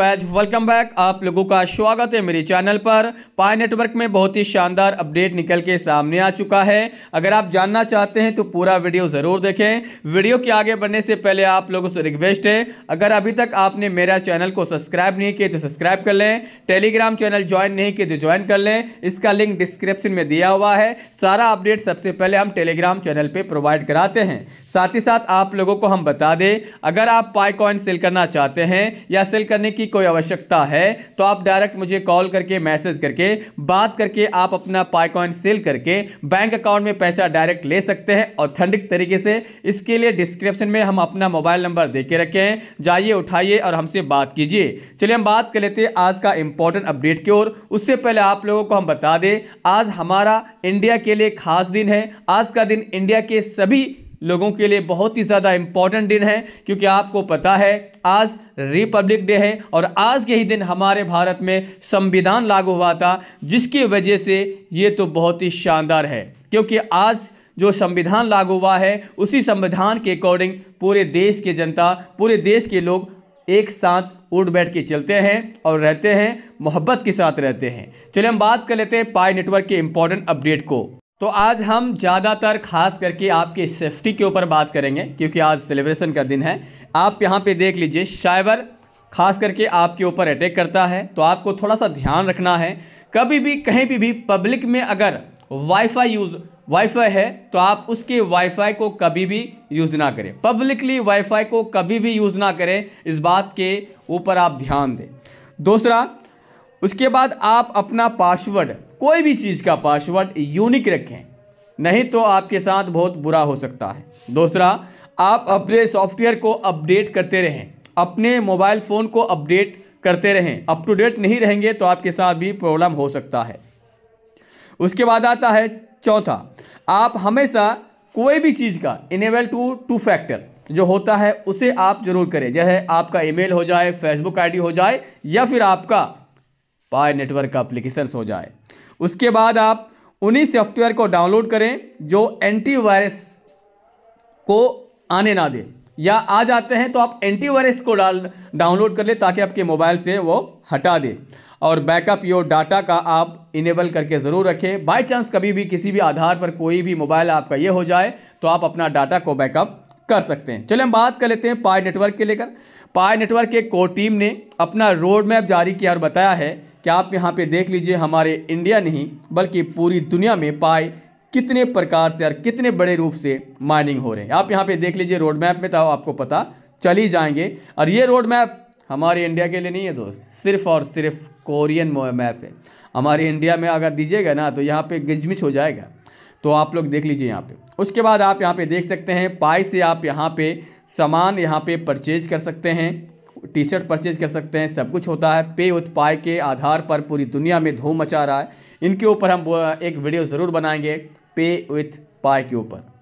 page welcome back आप लोगों का स्वागत है मेरे चैनल पर पाए नेटवर्क में बहुत ही शानदार अपडेट निकल के सामने आ चुका है अगर आप जानना चाहते हैं तो पूरा वीडियो ज़रूर देखें वीडियो के आगे बढ़ने से पहले आप लोगों से रिक्वेस्ट है अगर अभी तक आपने मेरा चैनल को सब्सक्राइब नहीं किया तो सब्सक्राइब कर लें टेलीग्राम चैनल ज्वाइन नहीं किए तो ज्वाइन कर लें इसका लिंक डिस्क्रिप्शन में दिया हुआ है सारा अपडेट सबसे पहले हम टेलीग्राम चैनल पर प्रोवाइड कराते हैं साथ ही साथ आप लोगों को हम बता दें अगर आप पाईकॉइन कॉइन सेल करना चाहते हैं या सेल करने की कोई आवश्यकता है तो आप डायरेक्ट मुझे कॉल करके मैसेज करके बात करके आप अपना पाइकॉइन सेल करके बैंक अकाउंट में पैसा डायरेक्ट ले सकते हैं ऑथेंटिक तरीके से इसके लिए डिस्क्रिप्शन में हम अपना मोबाइल नंबर दे के रखे हैं जाइए उठाइए और हमसे बात कीजिए चलिए हम बात कर लेते हैं आज का इंपॉर्टेंट अपडेट की ओर उससे पहले आप लोगों को हम बता दें आज हमारा इंडिया के लिए खास दिन है आज का दिन इंडिया के सभी लोगों के लिए बहुत ही ज़्यादा इम्पॉर्टेंट दिन है क्योंकि आपको पता है आज रिपब्लिक डे है और आज के ही दिन हमारे भारत में संविधान लागू हुआ था जिसकी वजह से ये तो बहुत ही शानदार है क्योंकि आज जो संविधान लागू हुआ है उसी संविधान के अकॉर्डिंग पूरे देश के जनता पूरे देश के लोग एक साथ उठ बैठ के चलते हैं और रहते हैं मोहब्बत के साथ रहते हैं चलिए हम बात कर लेते हैं पाई नेटवर्क के इम्पोर्टेंट अपडेट को तो आज हम ज़्यादातर खास करके आपके सेफ्टी के ऊपर बात करेंगे क्योंकि आज सेलिब्रेशन का दिन है आप यहाँ पे देख लीजिए शाइबर खास करके आपके ऊपर अटैक करता है तो आपको थोड़ा सा ध्यान रखना है कभी भी कहीं भी, भी पब्लिक में अगर वाईफाई यूज़ वाईफाई है तो आप उसके वाईफाई को कभी भी यूज़ ना करें पब्लिकली वाईफाई को कभी भी यूज़ ना करें इस बात के ऊपर आप ध्यान दें दूसरा उसके बाद आप अपना पासवर्ड कोई भी चीज़ का पासवर्ड यूनिक रखें नहीं तो आपके साथ बहुत बुरा हो सकता है दूसरा आप अपने सॉफ्टवेयर को अपडेट करते रहें अपने मोबाइल फ़ोन को अपडेट करते रहें अप टू डेट नहीं रहेंगे तो आपके साथ भी प्रॉब्लम हो सकता है उसके बाद आता है चौथा आप हमेशा कोई भी चीज़ का इनेबल टू टू फैक्टर जो होता है उसे आप ज़रूर करें जैसे आपका ईमेल हो जाए फेसबुक आईडी हो जाए या फिर आपका पाई नेटवर्क का अप्लीकेशन हो जाए उसके बाद आप उन्हीं सॉफ्टवेयर को डाउनलोड करें जो एंटीवायरस को आने ना दे या आ जाते हैं तो आप एंटीवायरस को डाल डाउनलोड कर ले ताकि आपके मोबाइल से वो हटा दे और बैकअप योर डाटा का आप इनेबल करके ज़रूर रखें बाय चांस कभी भी किसी भी आधार पर कोई भी मोबाइल आपका ये हो जाए तो आप अपना डाटा को बैकअप कर सकते हैं चलिए हम बात कर लेते हैं पाई नेटवर्क के लेकर पाई नेटवर्क के कोर टीम ने अपना रोड मैप जारी किया और बताया है क्या आप यहाँ पे देख लीजिए हमारे इंडिया नहीं बल्कि पूरी दुनिया में पाए कितने प्रकार से और कितने बड़े रूप से माइनिंग हो रहे हैं आप यहाँ पे देख लीजिए रोड मैप में तो आपको पता चल ही जाएंगे और ये रोड मैप हमारे इंडिया के लिए नहीं है दोस्त सिर्फ और सिर्फ कोरियन मैप है हमारे इंडिया में अगर दीजिएगा ना तो यहाँ पर गिजमिच हो जाएगा तो आप लोग देख लीजिए यहाँ पर उसके बाद आप यहाँ पर देख सकते हैं पाई से आप यहाँ पर सामान यहाँ पर परचेज कर सकते हैं टी शर्ट परचेज कर सकते हैं सब कुछ होता है पे उत्पाय के आधार पर पूरी दुनिया में धूम मचा रहा है इनके ऊपर हम एक वीडियो ज़रूर बनाएंगे पे विथ पाए के ऊपर